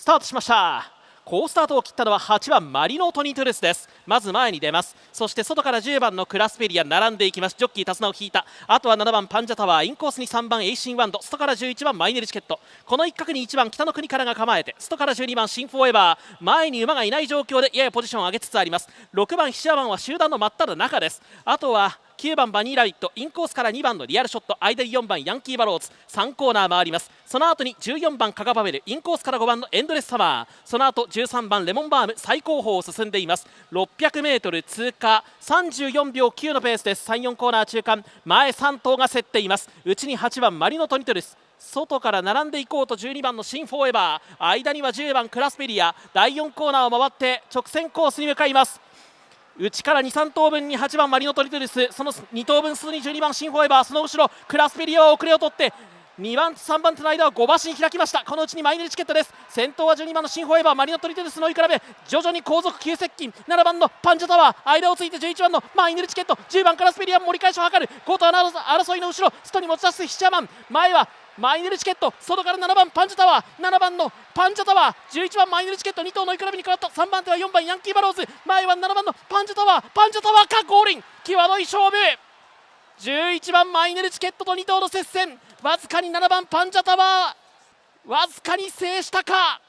スタートしました好スタートを切ったのは8番マリノートニートゥルスですまず前に出ますそして外から10番のクラスペリア並んでいきますジョッキー手綱を引いたあとは7番パンジャタワーインコースに3番エイシンワンド外から11番マイネルチケットこの一角に1番北の国からが構えて外から12番シンフォーエバー前に馬がいない状況でややポジションを上げつつあります6番菱シは集団の真っ只中ですあとは9番バニーラビットインコースから2番のリアルショット間に4番ヤンキーバローズ3コーナー回りますその後に14番カガバベルインコースから5番のエンドレスサマーその後13番レモンバーム最高峰を進んでいます 600m 通過34秒9のペースです34コーナー中間前3頭が競っています内に8番マリノトニトルス外から並んでいこうと12番のシン・フォーエバー間には10番クラスペリア第4コーナーを回って直線コースに向かいます内から23等分に8番マリノトリトルスその2等分数に12番シンフォエバーその後ろクラスペリアは遅れを取って2番3番手の間は5馬身開きましたこのうちにマイネルチケットです先頭は12番のシンフォエバーマリノトリテルスの追い比べ徐々に後続急接近7番のパンジョタワー間をついて11番のマイネルチケット10番からスペリア盛り返しを図る5と争いの後ろ外に持ち出す7番前はマイネルチケット外から7番パンジャタワー7番のパンジャタワー11番マイネルチケット2頭のイクラビに変わった3番手は4番ヤンキーバローズ前は7番のパンジャタワーパンジャタワーかゴーリン際どい勝負11番マイネルチケットと2頭の接戦わずかに7番パンジャタワーわずかに制したか